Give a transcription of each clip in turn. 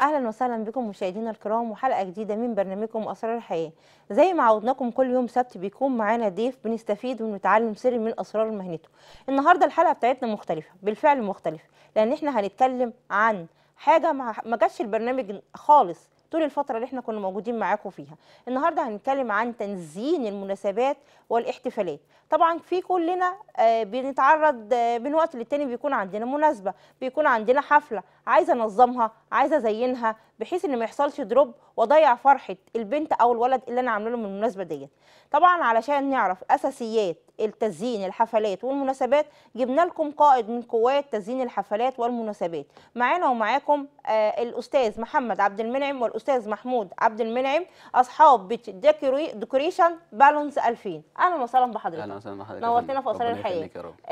اهلا وسهلا بكم مشاهدينا الكرام وحلقه جديده من برنامجكم اسرار الحياه زي ما عودناكم كل يوم سبت بيكون معانا ضيف بنستفيد ونتعلم سر من اسرار مهنته النهارده الحلقه بتاعتنا مختلفه بالفعل مختلفه لان احنا هنتكلم عن حاجه ما جاتش البرنامج خالص طول الفتره اللي احنا كنا موجودين معاكم فيها النهارده هنتكلم عن تنزين المناسبات والاحتفالات طبعا في كلنا آه، بنتعرض آه، من وقت للتاني بيكون عندنا مناسبه بيكون عندنا حفله عايزه انظمها عايزه ازينها بحيث ان ما يحصلش دروب واضيع فرحه البنت او الولد اللي انا عامله لهم المناسبه ديت طبعا علشان نعرف اساسيات التزيين الحفلات والمناسبات جبنا لكم قائد من قوات تزيين الحفلات والمناسبات معانا ومعاكم آه الاستاذ محمد عبد المنعم والاستاذ محمود عبد المنعم اصحاب ديكوريشن بالونز 2000 اهلا وسهلا بحضرتك وسهلا بحضرتك نورتنا في اسرار الحياه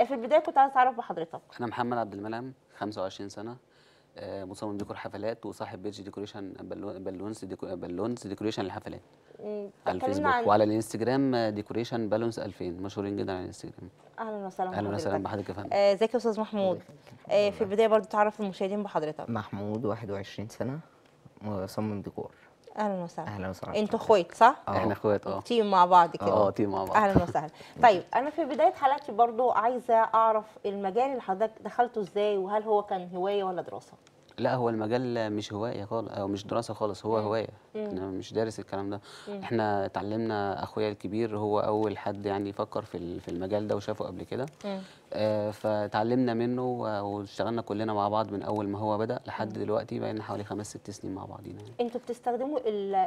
في البدايه كنت عايز اتعرف بحضرتك انا محمد عبد المنعم 25 سنه آه، مصمم ديكور حفلات وصاحب بيج ديكوريشن بالونس ديكو بالونس ديكوريشن للحفلات على الفيسبوك وعلى الانستجرام آه، ديكوريشن بالونس 2000 مشهورين جدا على الانستجرام اهلا وسهلا اهلا وسهلا بحضرتك يا فندم آه، ازيك يا استاذ محمود في البدايه برضو تعرف المشاهدين بحضرتك محمود 21 سنه مصمم ديكور اهلا وسهلا اهلا وسهلا انتوا اخوات صح؟ أوه. احنا اخوات اه تيم مع بعض كده اه تيم مع بعض اهلا وسهلا طيب انا في بدايه حلقتي برضو عايزه اعرف المجال اللي حضرتك دخلته ازاي وهل هو كان هوايه ولا دراسه؟ لا هو المجال مش هوايه خالص او مش دراسه خالص هو هوايه انا مش دارس الكلام ده احنا اتعلمنا اخويا الكبير هو اول حد يعني فكر في في المجال ده وشافه قبل كده آه فتعلمنا منه واشتغلنا كلنا مع بعض من اول ما هو بدا لحد دلوقتي بقينا حوالي خمس ست سنين مع بعضينا يعني انتوا بتستخدموا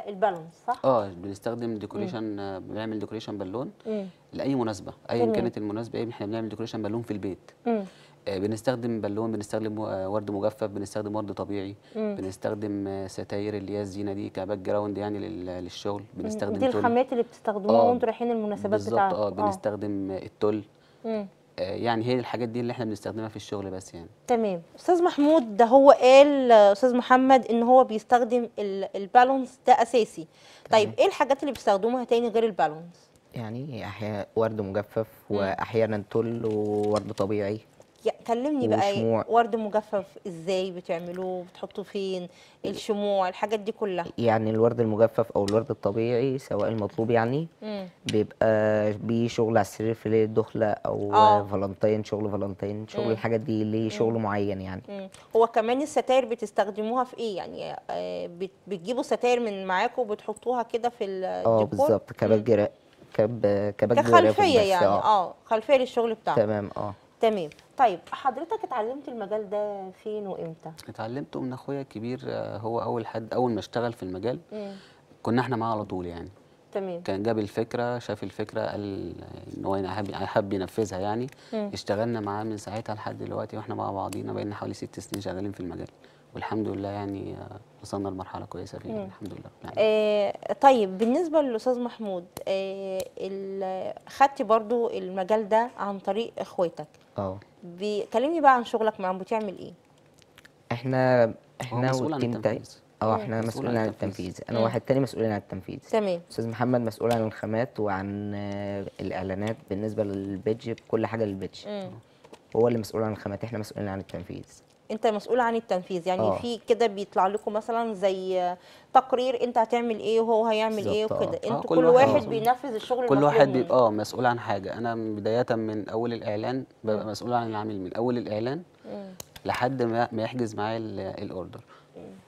البالونس صح اه بنستخدم ديكوريشن آه، بنعمل ديكوريشن بالون لاي مناسبه ايا كانت المناسبه ايه احنا بنعمل ديكوريشن بالون في البيت مم. آه، بنستخدم بالون بنستخدم آه، ورد مجفف بنستخدم ورد طبيعي مم. بنستخدم آه، ستاير اللي هي الزينه دي كباك جراوند يعني للشغل بنستخدم دي الخامات اللي بتستخدموها وانتم رايحين المناسبات بتاعتكم اه بنستخدم التل يعني هي الحاجات دي اللي احنا بنستخدمها في الشغل بس يعني تمام استاذ محمود ده هو قال استاذ محمد ان هو بيستخدم البالونس ده اساسي طيب تمام. ايه الحاجات اللي بيستخدموها تاني غير البالونس يعني احيانا ورد مجفف واحيانا تل وورد طبيعي كلمني بقى إيه، ورد مجفف ازاي بتعملوه بتحطوه فين الشموع الحاجات دي كلها يعني الورد المجفف او الورد الطبيعي سواء المطلوب يعني مم. بيبقى بيه شغل على السرير في ليله الدخله او آه. فالنتين شغل فالنتين شغل مم. الحاجات دي ليه شغل مم. معين يعني مم. هو كمان الستاير بتستخدموها في ايه يعني آه، بتجيبوا ستاير من معاكم وبتحطوها كده في آه، الديكور اه بالظبط كباب جراء كب جراء كخلفيه يعني آه. اه خلفيه للشغل بتاعك تمام اه تمام طيب حضرتك اتعلمت المجال ده فين وامتى اتعلمته من اخويا الكبير آه، هو اول حد اول ما اشتغل في المجال مم. كنا احنا معاه على طول يعني تمام كان جاب الفكره شاف الفكره قال ان هو حابب ينفذها يعني مم. اشتغلنا معاه من ساعتها لحد دلوقتي واحنا مع بعضينا بقينا حوالي ست سنين شغالين في المجال والحمد لله يعني آه، وصلنا لمرحله كويسه فيها الحمد لله يعني. آه طيب بالنسبه للاستاذ محمود آه خدتي برضو المجال ده عن طريق اخواتك اه كلمني بقى عن شغلك معاهم بتعمل ايه احنا احنا والتيم بتاعي اه احنا مسؤولين عن التنفيذ انا مم. واحد تاني مسؤولين عن التنفيذ تمام استاذ محمد مسؤول عن الخامات وعن آه، الاعلانات بالنسبه للبيدج كل حاجه للبيدج هو اللي مسؤول عن الخامات احنا مسؤولين عن التنفيذ انت مسؤول عن التنفيذ يعني أوه. في كده بيطلع لكم مثلا زي تقرير انت هتعمل ايه وهو هيعمل ايه آه. وكده آه، انتوا كل, كل واحد, أوه. آه. بينفذ الشغل كل واحد بيبقى اه مسؤول عن حاجه انا بدايه من اول الاعلان ببقى مسؤول عن العميل من اول الاعلان م. لحد ما يحجز معايا الاوردر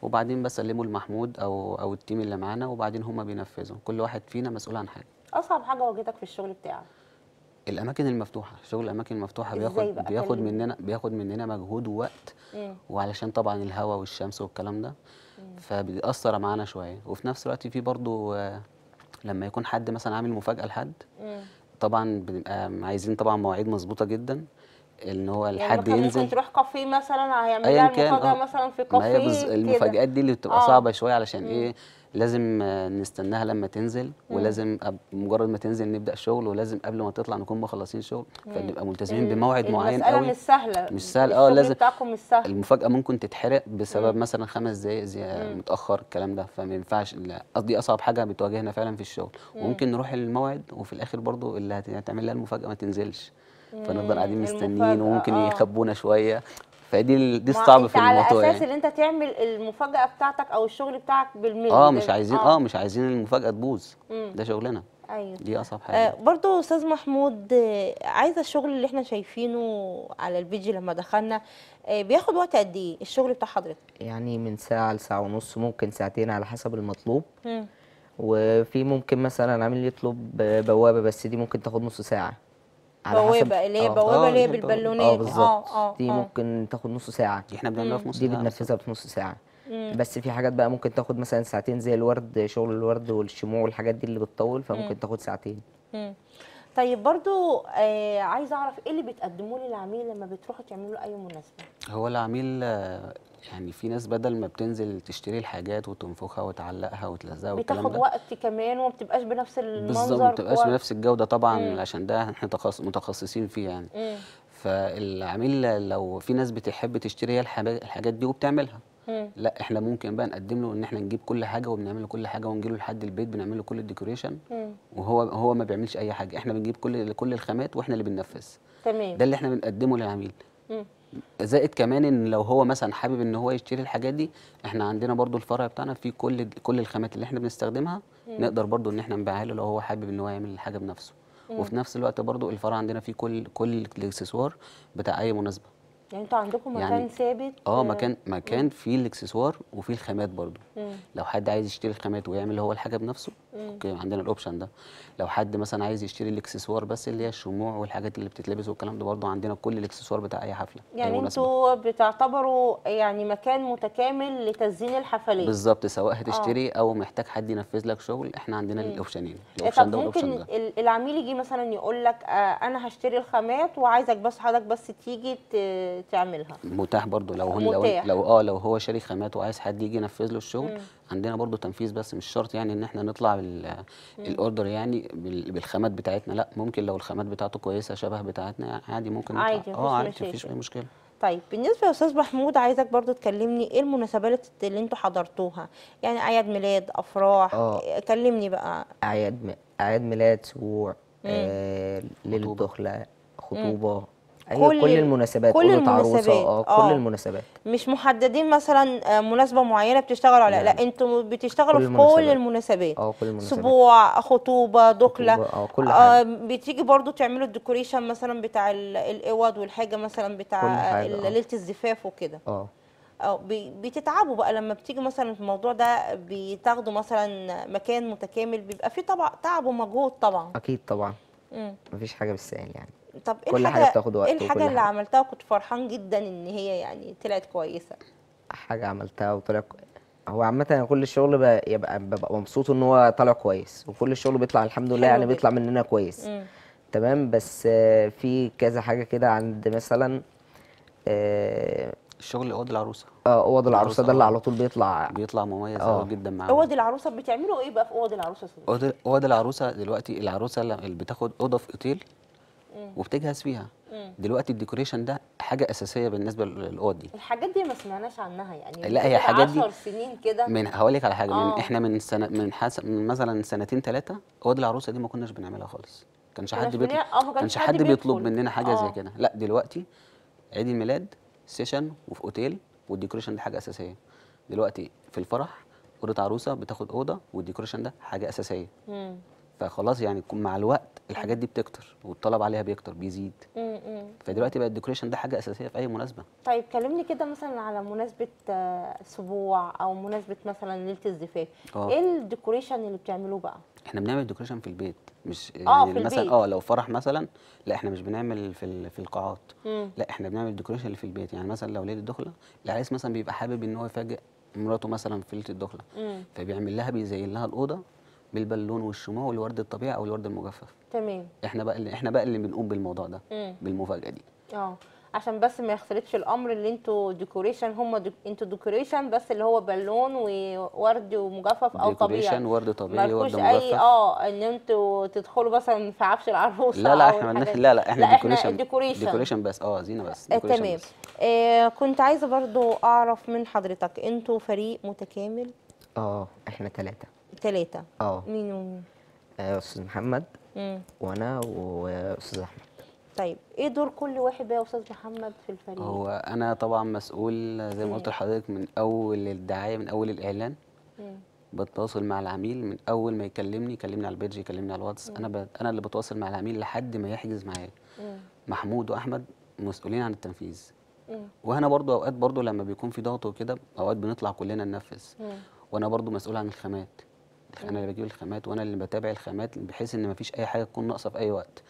وبعدين بسلمه لمحمود او او التيم اللي معانا وبعدين هما بينفذوا كل واحد فينا مسؤول عن حاجه اصعب حاجه واجهتك في الشغل بتاعك الاماكن المفتوحه شغل الاماكن المفتوحه بياخد بياخد مننا بياخد مننا مجهود ووقت وعلشان طبعا الهواء والشمس والكلام ده فبيأثر معانا شويه وفي نفس الوقت في برضو لما يكون حد مثلا عامل مفاجاه لحد طبعا بنبقى عايزين طبعا مواعيد مظبوطه جدا ان هو يعني الحد يعني ينزل ممكن تروح كافيه مثلا هيعمل لها المفاجاه آه. مثلا في كافيه المفاجات دي اللي بتبقى آه. صعبه شويه علشان ايه لازم آه، نستناها لما تنزل ولازم مجرد ما تنزل نبدا شغل ولازم قبل ما تطلع نكون مخلصين شغل فنبقى ملتزمين بموعد معين قوي مش سهله مش سهل اه لازم بتاعكم مش سهل المفاجاه ممكن تتحرق بسبب مم. مثلا خمس دقائق متاخر الكلام ده فما ينفعش قصدي اصعب حاجه بتواجهنا فعلا في الشغل مم. وممكن نروح الموعد وفي الاخر برضو اللي هتعمل لها المفاجاه ما تنزلش فنفضل قاعدين مستنيين وممكن آه. يخبونا شويه فدي دي الصعب في الموضوع على اساس يعني. ان انت تعمل المفاجاه بتاعتك او الشغل بتاعك بالملي اه مش عايزين اه, آه مش عايزين المفاجاه تبوظ ده شغلنا ايوه دي اصعب حاجه آه برضو استاذ محمود آه عايزه الشغل اللي احنا شايفينه على البيج لما دخلنا آه بياخد وقت قد ايه الشغل بتاع حضرتك يعني من ساعه لساعه ونص ممكن ساعتين على حسب المطلوب مم. وفي ممكن مثلا عامل يطلب بوابه بس دي ممكن تاخد نص ساعه بوابه اللي هي آه. بوابه آه، اللي هي بالبالونات اه اه, آه، دي ممكن تاخد نص ساعه دي احنا بنعملها في نص ساعه دي بننفذها في نص ساعه بس في حاجات بقى ممكن تاخد مثلا ساعتين زي الورد شغل الورد والشموع والحاجات دي اللي بتطول فممكن تاخد ساعتين طيب برضو آه عايزه اعرف ايه اللي بتقدموه للعميل لما بتروحوا تعملوا اي مناسبه هو العميل يعني في ناس بدل ما بتنزل تشتري الحاجات وتنفخها وتعلقها وتلزقها والكلام ده بتاخد وقت كمان وما بتبقاش بنفس المنظر بالظبط ما بتبقاش بنفس الجوده طبعا مم. عشان ده احنا متخصصين فيه يعني مم. فالعميل لو في ناس بتحب تشتري هي الحاجات دي وبتعملها مم. لا احنا ممكن بقى نقدم له ان احنا نجيب كل حاجه وبنعمل له كل حاجه ونجي له لحد البيت بنعمل له كل الديكوريشن وهو هو ما بيعملش اي حاجه احنا بنجيب كل كل الخامات واحنا اللي بننفذ تمام ده اللي احنا بنقدمه للعميل مم. زائد كمان ان لو هو مثلا حابب ان هو يشتري الحاجات دي احنا عندنا برضو الفرع بتاعنا في كل كل الخامات اللي احنا بنستخدمها مم. نقدر برضو ان احنا نبيعها له لو هو حابب ان هو يعمل الحاجه بنفسه مم. وفي نفس الوقت برضو الفرع عندنا فيه كل كل الاكسسوار بتاع اي مناسبه يعني انتوا عندكم يعني مكان يعني ثابت اه مكان مكان فيه الاكسسوار وفيه الخامات برضو مم. لو حد عايز يشتري الخامات ويعمل هو الحاجه بنفسه اوكي عندنا الاوبشن ده لو حد مثلا عايز يشتري الاكسسوار بس اللي هي الشموع والحاجات اللي بتتلبس والكلام ده برضه عندنا كل الاكسسوار بتاع اي حفله يعني انتوا بتعتبروا يعني مكان متكامل لتزيين الحفلات بالظبط سواء هتشتري آه. او محتاج حد ينفذ لك شغل احنا عندنا الاوبشنين الاوبشن يعني. إيه، ده والاوبشن ده العميل يجي مثلا يقول لك آه انا هشتري الخامات وعايزك بس حضرتك بس تيجي تعملها متاح برضه لو هو لو, لو اه لو هو شاري خامات وعايز حد يجي ينفذ له الشغل مم. عندنا برضو تنفيذ بس مش شرط يعني ان احنا نطلع بالاوردر يعني بالخامات بتاعتنا لا ممكن لو الخامات بتاعته كويسه شبه بتاعتنا يعني عادي ممكن نطلع. عادي اه عادي مفيش اي مشكله طيب بالنسبه يا استاذ محمود عايزك برضو تكلمني ايه المناسبات اللي انتوا حضرتوها يعني اعياد ميلاد افراح آه. كلمني بقى اعياد اعياد ميلاد سبوع آه ليله الدخله خطوبه أيوة كل, كل المناسبات كل المناسبات اه كل المناسبات مش محددين مثلا مناسبه معينه بتشتغلوا عليها لا, لا انتوا بتشتغلوا في كل المناسبات اه كل المناسبات سبوع خطوبه دخله اه كل حاجه آه بتيجي برضو تعملوا الديكوريشن مثلا بتاع الاوض والحاجه مثلا بتاع آه. ليله الزفاف وكده اه أو آه، بتتعبوا بقى لما بتيجي مثلا في الموضوع ده بتاخدوا مثلا مكان متكامل بيبقى فيه طبع تعب ومجهود طبعا اكيد طبعا مم. مفيش حاجه بالسهل يعني طب ايه كل حاجه بتاخد وقت ايه الحاجه اللي حاجة. عملتها وكنت فرحان جدا ان هي يعني طلعت كويسه حاجه عملتها وطلع هو عامة يعني كل الشغل بيبقى ببقى مبسوط ان هو طالع كويس وكل الشغل بيطلع الحمد لله يعني بيطلع مننا كويس مم. تمام بس في كذا حاجة كده عند مثلا آه، الشغل اوض العروسه اه اوض العروسه ده اللي آه. على طول بيطلع بيطلع مميز آه. أوه. جدا معانا اوض العروسه بتعملوا ايه بقى في اوض العروسه اوض اوض العروسه دلوقتي العروسه اللي بتاخد اوضه في اوتيل وبتجهز فيها دلوقتي الديكوريشن ده حاجه اساسيه بالنسبه للاوض دي الحاجات دي ما سمعناش عنها يعني لا هي حاجات دي 10 سنين كده من هقول لك على حاجه من اه. احنا من سنه من, حس... من مثلا سنتين ثلاثه اوض العروسه دي ما كناش بنعملها خالص كانش حد بيطلب آه، كانش حد بيطلب مننا حاجه أوه. زي آه. كده لا دلوقتي عيد الميلاد سيشن وفي اوتيل والديكوريشن دي حاجه اساسيه دلوقتي في الفرح اوضه عروسه بتاخد اوضه والديكوريشن ده حاجه اساسيه مم. فخلاص يعني مع الوقت الحاجات دي بتكتر والطلب عليها بيكتر بيزيد فدلوقتي بقى الديكوريشن ده حاجه اساسيه في اي مناسبه طيب كلمني كده مثلا على مناسبه آه، اسبوع او مناسبه مثلا ليله الزفاف آه. ايه الديكوريشن اللي بتعملوه بقى احنا بنعمل ديكوريشن في البيت مش آه، يعني في مثلا اه لو فرح مثلا لا احنا مش بنعمل في في القاعات لا احنا بنعمل ديكوريشن اللي في البيت يعني مثلا لو ليله الدخله العريس مثلا بيبقى حابب ان هو يفاجئ مراته مثلا في ليله الدخله فبيعمل لها بيزين لها الاوضه بالبالون والشموع والورد الطبيعي او الورد المجفف تمام احنا بقى اللي احنا بقى اللي بنقوم بالموضوع ده مم. بالمفاجاه دي اه عشان بس ما يختلطش الامر اللي انتوا ديكوريشن هم دي... انتوا ديكوريشن بس اللي هو بالون وورد ومجفف او طبيعي ديكوريشن ورد طبيعي ورد مجفف اي اه ان انتوا تدخلوا مثلا في عفش العروسه لا لا احنا مالناش لا لا احنا ديكوريشن ديكوريشن, ديكوريشن بس اه زينه بس آه، تمام بس. آه كنت عايزه برضو اعرف من حضرتك انتوا فريق متكامل اه احنا ثلاثه ثلاثة اه مين ومين؟ آه، استاذ محمد مم. وانا واستاذ احمد طيب ايه دور كل واحد بقى يا استاذ محمد في الفريق هو انا طبعا مسؤول زي ما قلت لحضرتك من اول الدعايه من اول الاعلان مم. بتواصل مع العميل من اول ما يكلمني يكلمني على البيدج يكلمني على الواتس مم. انا ب... انا اللي بتواصل مع العميل لحد ما يحجز معايا محمود واحمد مسؤولين عن التنفيذ وهنا وانا برضو اوقات برضو لما بيكون في ضغط وكده اوقات بنطلع كلنا ننفذ وانا برضو مسؤول عن الخامات انا اللي بجيب الخامات وانا اللي بتابع الخامات بحيث ان مفيش اي حاجه تكون ناقصه في اي وقت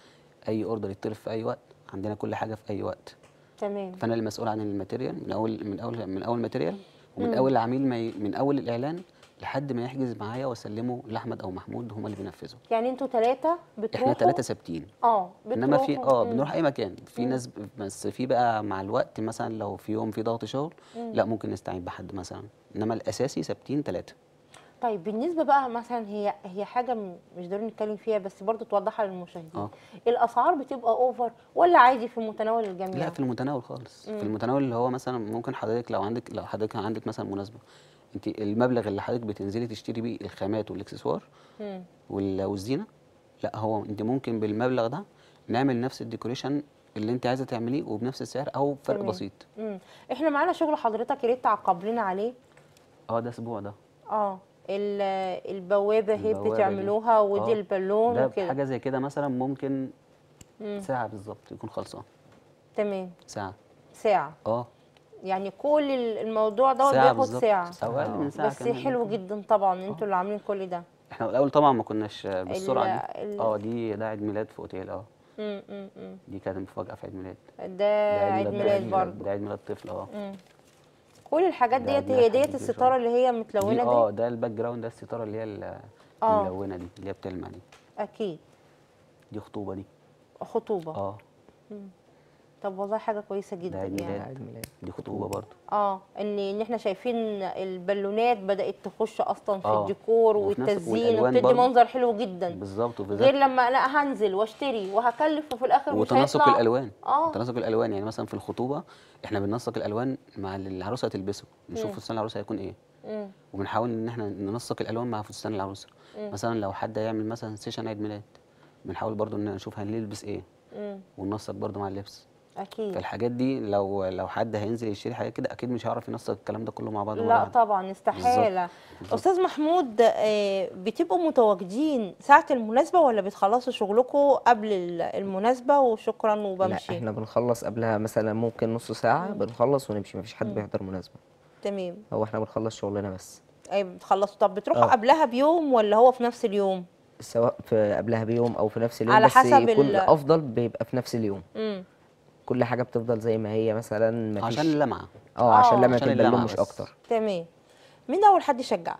اي اوردر يتطلب في اي وقت عندنا كل حاجه في اي وقت تمام فانا اللي مسؤول عن الماتيريال من اول من اول من اول ماتيريال ومن مم. اول العميل ما ي... من اول الاعلان لحد ما يحجز معايا واسلمه لاحمد او محمود هم اللي بينفذوا يعني انتوا ثلاثه بتروحوا احنا ثلاثه ثابتين اه انما في اه بنروح اي مكان في مم. ناس بس في بقى مع الوقت مثلا لو في يوم في ضغط شغل مم. لا ممكن نستعين بحد مثلا انما الاساسي ثابتين ثلاثه طيب بالنسبه بقى مثلا هي هي حاجه مش ضروري نتكلم فيها بس برضو توضحها للمشاهدين آه. الاسعار بتبقى اوفر ولا عادي في متناول الجميع لا في المتناول خالص مم. في المتناول اللي هو مثلا ممكن حضرتك لو عندك لو حضرتك عندك مثلا مناسبه انت المبلغ اللي حضرتك بتنزلي تشتري بيه الخامات والاكسسوار والزينه لا هو انت ممكن بالمبلغ ده نعمل نفس الديكوريشن اللي انت عايزه تعمليه وبنفس السعر او فرق تمام. بسيط مم. احنا معانا شغل حضرتك يا ريت تعقب لنا عليه اه ده اسبوع ده اه البوابه هي بتعملوها آه. ودي البالون وكده حاجه زي كده مثلا ممكن مم. ساعه بالظبط يكون خلصان تمام ساعه ساعه اه يعني كل الموضوع دوت بياخد ساعه او اقل من ساعه بس حلو ممكن. جدا طبعا آه. انتوا اللي عاملين كل ده احنا الاول طبعا ما كناش بالسرعه دي اه دي ده عيد ميلاد في اوتيل اه دي كانت مفاجاه في عيد ميلاد ده, ده عيد ميلاد برضه ده عيد ميلاد طفل اه كل الحاجات ديت هي ديت الستاره اللي هي متلونه دي اه ده الباك جراوند ده الستاره اللي هي آه. الملونه دي اللي هي بتلمع دي اكيد دي خطوبه دي خطوبه اه طب والله حاجه كويسه جدا ده يعني عيد دي خطوبه برضو اه ان ان احنا شايفين البالونات بدات تخش اصلا في آه. الديكور والتزيين وبتدي منظر حلو جدا بالظبط غير لما لا هنزل واشتري وهكلف وفي الاخر وتناسق مش الالوان اه تناسق الالوان يعني مثلا في الخطوبه احنا بننسق الالوان مع اللي العروسه هتلبسه نشوف فستان العروسه هيكون ايه وبنحاول ان احنا ننسق الالوان مع فستان العروسه مثلا لو حد هيعمل مثلا سيشن عيد ميلاد بنحاول برضو ان نشوف هنلبس ايه وننسق برضو مع اللبس اكيد فالحاجات دي لو لو حد هينزل يشتري حاجه كده اكيد مش هيعرف ينسق الكلام ده كله مع بعض لا طبعا استحاله استاذ محمود آه، بتبقوا متواجدين ساعه المناسبه ولا بتخلصوا شغلكم قبل المناسبه وشكرا وبمشي لا احنا بنخلص قبلها مثلا ممكن نص ساعه بنخلص ونمشي مفيش حد بيحضر مناسبه تمام هو احنا بنخلص شغلنا بس اي بتخلصوا طب بتروحوا أوه. قبلها بيوم ولا هو في نفس اليوم سواء في قبلها بيوم او في نفس اليوم على بس حسب يكون الافضل بيبقى في نفس اليوم كل حاجه بتفضل زي ما هي مثلا مفيش عشان اللمعه اه عشان آه، لما تبان مش اكتر تمام مين اول حد يشجعك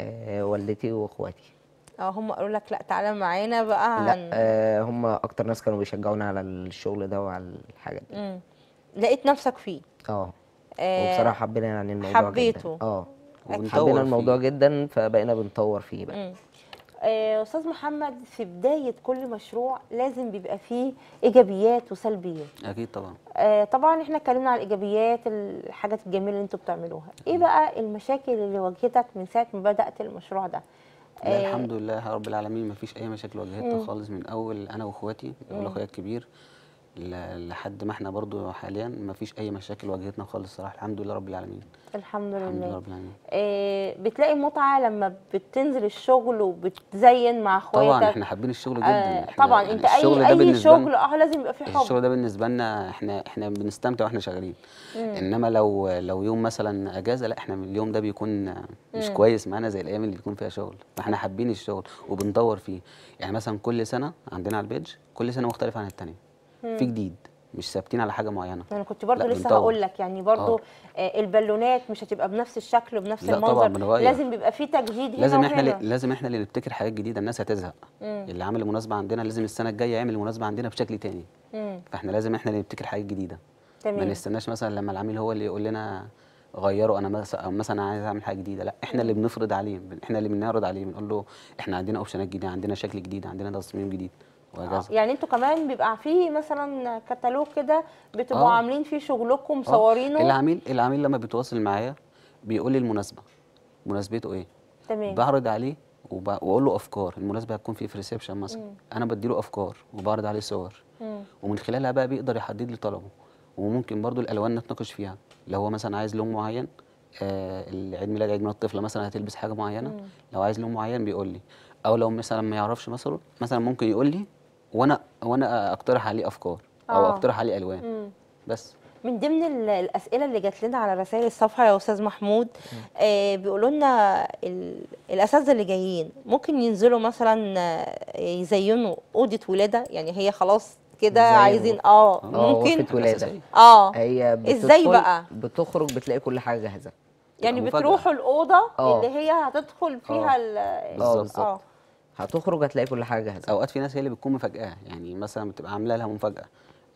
آه والدتي واخواتي اه هم قالوا لك لا تعالى معانا بقى عن... لا آه هم اكتر ناس كانوا بيشجعونا على الشغل ده وعلى الحاجه دي مم. لقيت نفسك فيه اه, آه، وبصراحه حبينا يعني الموضوع حبيته اه حبينا الموضوع فيه. جدا فبقينا بنطور فيه بقى مم. آه، استاذ محمد في بدايه كل مشروع لازم بيبقى فيه ايجابيات وسلبيات اكيد طبعا آه، طبعا احنا اتكلمنا على الايجابيات الحاجات الجميله اللي انتم بتعملوها ايه بقى المشاكل اللي واجهتك من ساعه ما بدات المشروع ده لا آه، الحمد لله رب العالمين ما فيش اي مشاكل واجهتها خالص من اول انا واخواتي اول اخويا الكبير لحد ما احنا برضو حاليا ما فيش اي مشاكل واجهتنا خالص صراحه الحمد لله رب العالمين الحمد لله الحمد لله رب العالمين إيه بتلاقي متعه لما بتنزل الشغل وبتزين مع اخواتك طبعا احنا حابين الشغل جدا آه طبعا انت اي اي شغل اه لازم يبقى فيه حب الشغل ده بالنسبه لنا احنا احنا بنستمتع واحنا شغالين مم. انما لو لو يوم مثلا اجازه لا احنا اليوم ده بيكون مش مم. كويس معانا زي الايام اللي بيكون فيها شغل فاحنا حابين الشغل وبندور فيه يعني مثلا كل سنه عندنا على البيج كل سنه مختلفه عن الثانيه في جديد مش ثابتين على حاجه معينه انا كنت برضو لسه هقول لك يعني برضو آه. آه البالونات مش هتبقى بنفس الشكل وبنفس لا المنظر طبعا لازم بيبقى في تجديد هنا لازم احنا وهنا. لازم احنا اللي نبتكر حاجات جديده الناس هتزهق مم. اللي عمل مناسبه عندنا لازم السنه الجايه يعمل مناسبه عندنا بشكل تاني مم. فاحنا لازم احنا اللي نبتكر حاجات جديده تمام. ما نستناش مثلا لما العميل هو اللي يقول لنا غيره انا مثلا مثلا عايز اعمل حاجه جديده لا احنا اللي بنفرض عليه احنا اللي بنعرض عليه بنقول له احنا عندنا اوبشنات جديده عندنا شكل جديد عندنا تصميم جديد وجزء. يعني انتوا كمان بيبقى فيه مثلا كتالوج كده بتبقوا آه. عاملين فيه شغلكم آه. مصورينه العميل العميل لما بيتواصل معايا بيقول لي المناسبه مناسبته ايه تمام بعرض عليه واقول له افكار المناسبه هتكون في في ريسبشن مثلا انا بدي له افكار وبعرض عليه صور ومن خلالها بقى بيقدر يحدد لي طلبه وممكن برضو الالوان نتناقش فيها لو هو مثلا عايز لون معين آه عيد ميلاد عيد ميلاد الطفله مثلا هتلبس حاجه معينه مم. لو عايز لون معين بيقول لي او لو مثلا ما يعرفش مثلا مثلا ممكن يقول لي وانا وانا اقترح عليه افكار او آه. اقترح عليه الوان مم. بس من ضمن الاسئله اللي جات لنا على رسائل الصفحه يا استاذ محمود آه بيقولوا لنا الاساتذه اللي جايين ممكن ينزلوا مثلا آه، يزينوا اوضه ولاده يعني هي خلاص كده عايزين اه, آه، ممكن ولاده اه هي ازاي بقى بتخرج بتلاقي كل حاجه جاهزه يعني بتروحوا الاوضه آه. اللي هي هتدخل فيها اه بالظبط هتخرج هتلاقي كل حاجه جاهزه اوقات في ناس هي اللي بتكون مفاجاه يعني مثلا بتبقى عامله لها مفاجاه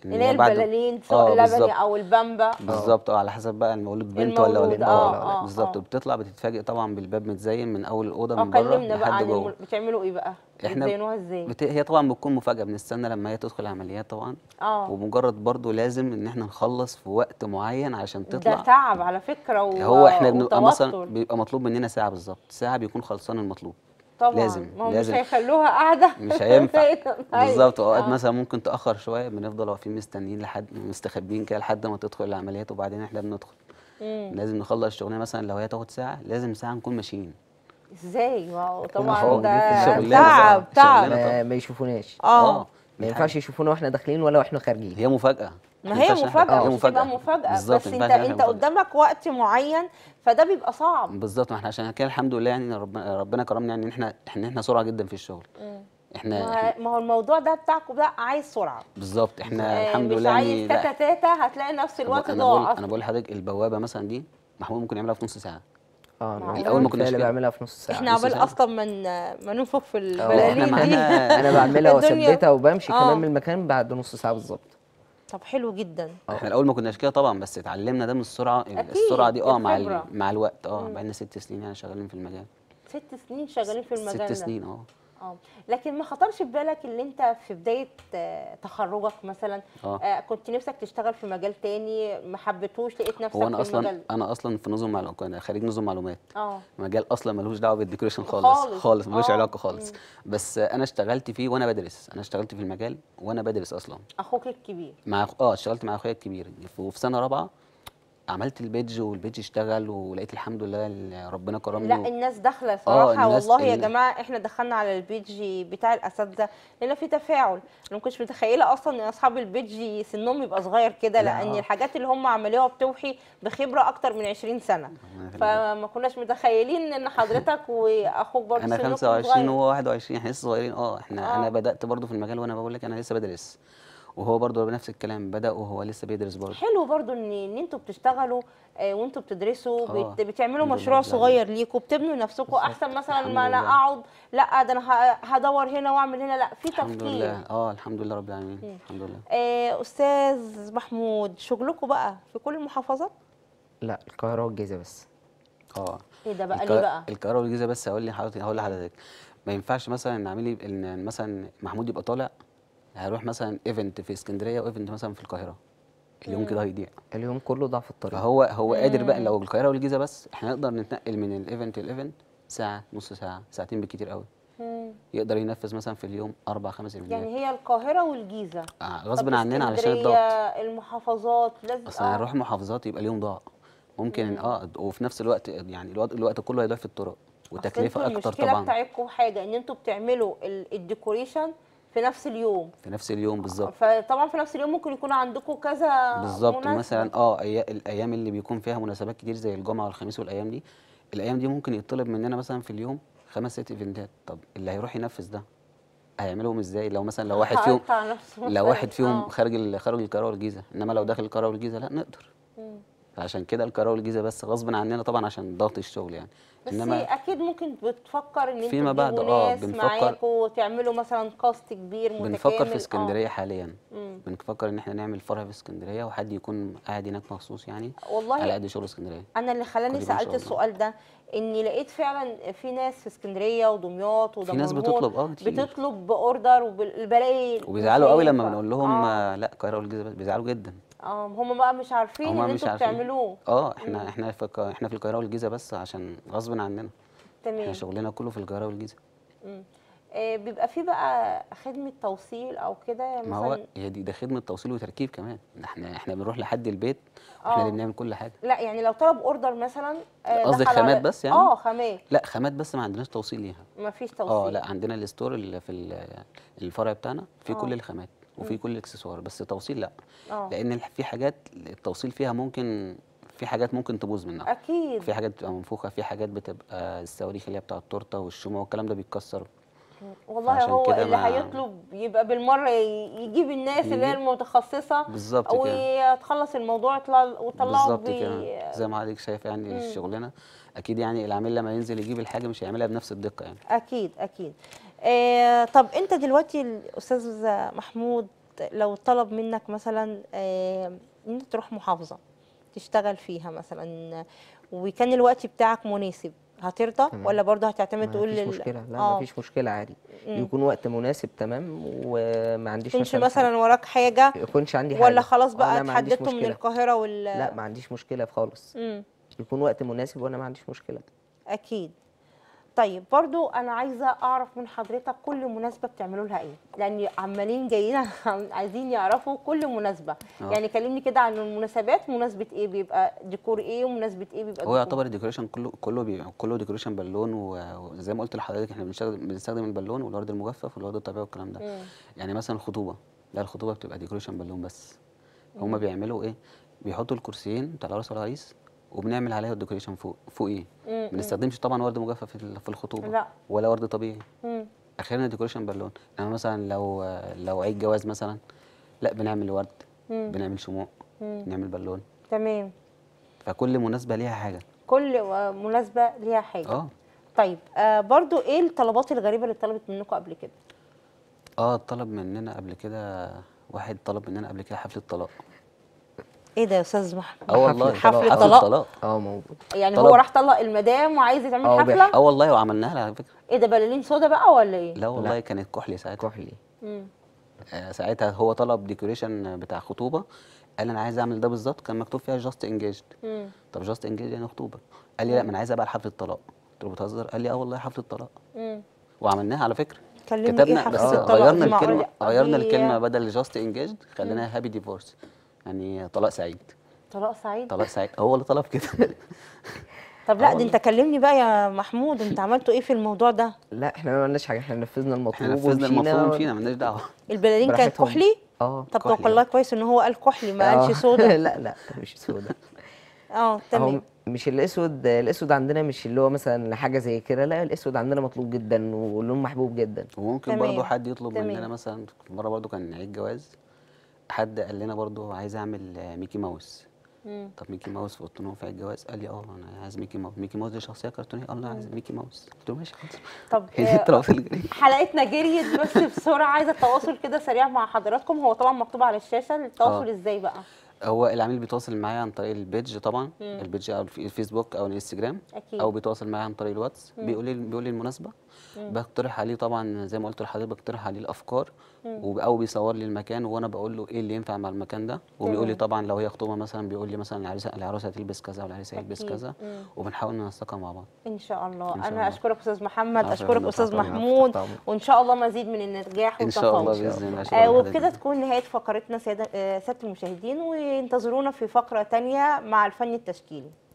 اللي هي البلالين آه، سواء لبني او البامبا آه. بالظبط اه على حسب بقى المولود بنت ولا ولد آه،, اه بالظبط وبتطلع بتتفاجئ طبعا بالباب متزين من اول الاوضه من بره لحد جوه بتعملوا ايه بقى؟ احنا بتزينوها ازاي؟ بت... هي طبعا بتكون مفاجاه بنستنى لما هي تدخل العمليات طبعا اه ومجرد برضو لازم ان احنا نخلص في وقت معين عشان تطلع ده تعب على فكره و... هو احنا بنبقى مثلا بيبقى مطلوب مننا ساعه بالظبط ساعه بيكون خلصان المطلوب طبعا لازم ما هم لازم مش هيخلوها قاعده مش هينفع بالظبط اوقات آه. مثلا ممكن تاخر شويه بنفضل واقفين مستنيين لحد مستخبيين كده لحد ما تدخل العمليات وبعدين احنا بندخل مم. لازم نخلص الشغلانه مثلا لو هي تاخد ساعه لازم ساعه نكون ماشيين ازاي ما هو طبعا ده تعب تعب ما يشوفوناش آه. اه ما ينفعش يشوفونا واحنا داخلين ولا واحنا خارجين هي مفاجاه ما هي مفاجاه اه، مش مفاجاه مفاجاه بالظبط بس انت انت قدامك وقت معين فده بيبقى صعب بالظبط ما احنا عشان كده الحمد لله يعني ربنا كرمنا يعني ان احنا ان احنا سرعه جدا في الشغل احنا ما هو الموضوع ده بتاعكم ده عايز سرعه بالظبط احنا آه الحمد لله مش يعني عايز تاتا تاتا هتلاقي نفس الوقت ضاع انا بقول لحضرتك البوابه مثلا دي محمود ممكن يعملها في نص ساعه اه الاول ما كناش بعملها في نص ساعه احنا عبال اصلا ما ما ننفخ في اه، البلالين دي انا بعملها واثبتها وبمشي آه. كمان من المكان بعد نص ساعه بالظبط طب حلو جدا آه. احنا الاول ما كناش كده طبعا بس اتعلمنا ده من السرعه أكيد. السرعه دي اه مع مع الوقت اه بقالنا ست سنين يعني شغالين في المجال ست سنين شغالين في المجال ست سنين اه اه لكن ما خطرش في بالك ان انت في بدايه آه، تخرجك مثلا آه. آه. كنت نفسك تشتغل في مجال تاني ما حبيتهوش لقيت نفسك هو انا في اصلا المجال. انا اصلا في نظم معلومات انا خريج نظم معلومات اه مجال اصلا ملوش دعوه بالديكوريشن خالص خالص, ملوش أوه. علاقه خالص بس انا اشتغلت فيه وانا بدرس انا اشتغلت في المجال وانا بدرس اصلا اخوك الكبير مع اه اشتغلت مع اخويا الكبير وفي سنه رابعه عملت البيدج والبيدج اشتغل ولقيت الحمد لله ربنا كرمني لا الناس داخله آه، صراحه آه والله يا جماعه احنا دخلنا على البيدج بتاع الاساتذه لان في تفاعل انا ما كنتش متخيله اصلا ان اصحاب البيدج سنهم يبقى صغير كده لان آه. الحاجات اللي هم عملوها بتوحي بخبره اكتر من 20 سنه فما كناش متخيلين ان حضرتك واخوك برضه انا 25 وهو 21 احنا لسه صغيرين اه احنا آه. انا بدات برضه في المجال وانا بقول لك انا لسه بدرس وهو برضه بنفس الكلام بدا وهو لسه بيدرس برضه حلو برضه ان ان انتوا بتشتغلوا آه، وانتوا بتدرسوا آه، بت... بتعملوا مشروع صغير ليكوا بتبنوا نفسكم احسن مثلا ما انا اقعد لا ده انا هدور هنا واعمل هنا لا في تفكير الحمد لله اه الحمد لله رب العالمين الحمد لله آه استاذ محمود شغلكوا بقى في كل المحافظات لا القاهره والجيزه بس اه ايه ده بقى الك... ليه بقى القاهره والجيزه بس هقول لحضرتك هقول لحضرتك ما ينفعش مثلا ان مثلا محمود يبقى طالع هروح مثلا ايفنت في اسكندريه وايفنت مثلا في القاهره اليوم كده هيضيع اليوم كله ضاع في الطريق فهو هو قادر بقى لو القاهره والجيزه بس احنا نقدر نتنقل من الايفنت لايفنت ساعه نص ساعه ساعتين بالكتير قوي يقدر ينفذ مثلا في اليوم اربع خمس ايفنتات يعني هي القاهره والجيزه آه غصب عننا علشان الضغط المحافظات لازم اصل هنروح آه. محافظات يبقى اليوم ضاع ممكن اه وفي نفس الوقت يعني الوقت, الوقت كله هيضيع في الطرق وتكلفه اكتر طبعا المشكله بتاعتكم حاجه ان انتوا بتعملوا الديكوريشن في نفس اليوم في نفس اليوم بالظبط فطبعا في نفس اليوم ممكن يكون عندكم كذا بالظبط مثلا اه الايام اللي بيكون فيها مناسبات كتير زي الجمعه والخميس والايام دي الايام دي ممكن يطلب مننا مثلا في اليوم خمس ست ايفنتات طب اللي هيروح ينفذ ده هيعملهم ازاي لو مثلا لو واحد فيهم لو واحد فيهم آه. خارج خارج القاهره والجيزه انما لو داخل القاهره والجيزه لا نقدر فعشان كده القاهره والجيزه بس غصب عننا طبعا عشان ضغط الشغل يعني بس إنما اكيد ممكن بتفكر ان فيما بعد اه بنفكر وتعملوا مثلا كاست كبير متكامل بنفكر في آه. اسكندريه آه. حاليا مم. بنفكر ان احنا نعمل فرع في اسكندريه وحد يكون قاعد هناك مخصوص يعني والله على قد شغل اسكندريه انا اللي خلاني سالت السؤال ده اني لقيت فعلا في ناس في اسكندريه ودمياط ودمنهور في ناس بتطلب اه بتطلب باوردر وبلاقي وبيزعلوا قوي لما بنقول لهم آه. لا القاهره والجيزه بيزعلوا جدا اه هم بقى مش عارفين اللي انتوا بتعملوه اه احنا مم. احنا في احنا في القاهره والجيزه بس عشان غصب عننا تمام احنا شغلنا كله في القاهره والجيزه امم بيبقى في بقى خدمه توصيل او كده مثلا ما هو هي دي ده خدمه توصيل وتركيب كمان احنا احنا بنروح لحد البيت احنا اللي آه. بنعمل كل حاجه لا يعني لو طلب اوردر مثلا آه، قصدك خامات بس يعني اه خامات لا خامات بس ما عندناش توصيل ليها ما فيش توصيل اه لا عندنا الستور اللي في الفرع بتاعنا في كل الخامات وفي كل الاكسسوار بس التوصيل لا أوه. لان في حاجات التوصيل فيها ممكن في حاجات ممكن تبوظ منها اكيد في حاجات بتبقى منفوخه في حاجات بتبقى الصواريخ اللي هي بتاعه التورته والشوم والكلام ده بيتكسر والله هو اللي هيطلب يبقى بالمره يجيب الناس اللي هي المتخصصه بالظبط كده وتخلص الموضوع يطلع وتطلعه بالظبط كده زي ما حضرتك شايف يعني الشغلانه اكيد يعني العميل لما ينزل يجيب الحاجه مش هيعملها بنفس الدقه يعني اكيد اكيد آه طب انت دلوقتي الاستاذ محمود لو طلب منك مثلا آه انت تروح محافظه تشتغل فيها مثلا وكان الوقت بتاعك مناسب هترضى تمام. ولا برضه هتعتمد تقول مفيش مشكله لا آه. مفيش مشكله عادي مم. يكون وقت مناسب تمام وما عنديش كنش مثلا, مثلا وراك حاجه يكونش عندي حاجه ولا خلاص بقى آه، اتحددت من القاهره وال لا ما عنديش مشكله خالص مم. يكون وقت مناسب وانا ما عنديش مشكله اكيد طيب برضو انا عايزه اعرف من حضرتك كل مناسبه بتعملوا لها ايه لان عمالين جايين عايزين يعرفوا كل مناسبه أوه. يعني كلمني كده عن المناسبات مناسبه ايه بيبقى ديكور ايه ومناسبه ايه بيبقى هو يعتبر الديكوريشن كله كله بيبقى كله ديكوريشن بالون وزي ما قلت لحضرتك احنا بنستخدم بنستخدم البالون والورد المجفف والورد الطبيعي والكلام ده مم. يعني مثلا الخطوبه لا الخطوبه بتبقى ديكوريشن بالون بس هم بيعملوا ايه بيحطوا الكرسيين بتاع العرس والعريس وبنعمل عليها الديكوريشن فوق فوق ايه ما بنستخدمش طبعا ورد مجفف في الخطوبه لا. ولا ورد طبيعي اخرنا ديكوريشن بالون يعني مثلا لو لو عيد جواز مثلا لا بنعمل ورد مم. بنعمل شموع مم. بنعمل بالون تمام فكل مناسبه ليها حاجه كل مناسبه ليها حاجه اه طيب آه برضو ايه الطلبات الغريبه اللي طلبت منكم قبل كده اه طلب مننا قبل كده واحد طلب مننا قبل كده حفله طلاق ايه ده يا استاذ محمد؟ اه والله حفله طلاق اه موجود يعني طلق. هو راح طلق المدام وعايز يتعمل آه، حفله؟ اه والله وعملناها على فكره ايه ده بلالين سودا بقى ولا ايه؟ لا والله لا. كانت كحلي ساعتها كحلي امم ساعتها هو طلب ديكوريشن بتاع خطوبه قال انا عايز اعمل ده بالظبط كان مكتوب فيها جاست انجيجد طب جاست انجيجد يعني خطوبه قال لي لا ما انا عايز ابقى حفله الطلاق قلت له بتهزر قال لي اه والله حفله الطلاق وعملناها على فكره كتبنا إيه آه، غيرنا الكلمه غيرنا الكلمه بدل جاست انجيجد خليناها هابي ديفورس يعني طلاق سعيد طلاق سعيد طلاق سعيد هو اللي طلب كده طب لا ده انت كلمني بقى يا محمود انت عملتوا ايه في الموضوع ده لا احنا ما عملناش حاجه احنا نفذنا المطلوب احنا نفذنا المطلوب فينا مالناش دعوه البلالين كانت كحلي اه طب توكل الله كويس ان هو قال كحلي ما قالش اه. سودا لا لا مش سودا اه تمام مش الاسود الاسود عندنا مش اللي هو مثلا حاجه زي كده لا الاسود عندنا مطلوب جدا واللون محبوب جدا وممكن برضه حد يطلب مننا مثلا مره برضه كان عيد جواز حد قال لنا برضو عايز اعمل آه, ميكي ماوس مم. طب ميكي ماوس في اوضه في الجواز قال لي اه انا عايز ميكي ماوس ميكي ماوس دي شخصيه كرتونيه الله عايز ميكي ماوس قلت له ماشي خلاص طب يعني آه، حلقتنا جريت بس بسرعه عايزه التواصل كده سريع مع حضراتكم هو طبعا مكتوب على الشاشه التواصل آه. ازاي بقى هو العميل بيتواصل معايا عن طريق البيدج طبعا البيدج او الفيسبوك او الانستجرام اكيد او بيتواصل معايا عن طريق الواتس بيقول لي بيقول لي المناسبه بقترح عليه طبعا زي ما قلت لحضرتك بقترح عليه الافكار او بيصور لي المكان وانا بقول له ايه اللي ينفع مع المكان ده وبيقول لي طبعا لو هي خطوبه مثلا بيقول لي مثلا العروسه العروسه هتلبس كذا والعريس هيلبس كذا وبنحاول ننسقها مع بعض ان شاء الله إن شاء انا الله. اشكرك استاذ محمد اشكرك استاذ محمود وان شاء الله مزيد من النجاح والتفوق ان شاء الله باذن الله آه وبكده تكون نهايه فقرتنا سياده آه ساده المشاهدين وانتظرونا في فقره ثانيه مع الفن التشكيلي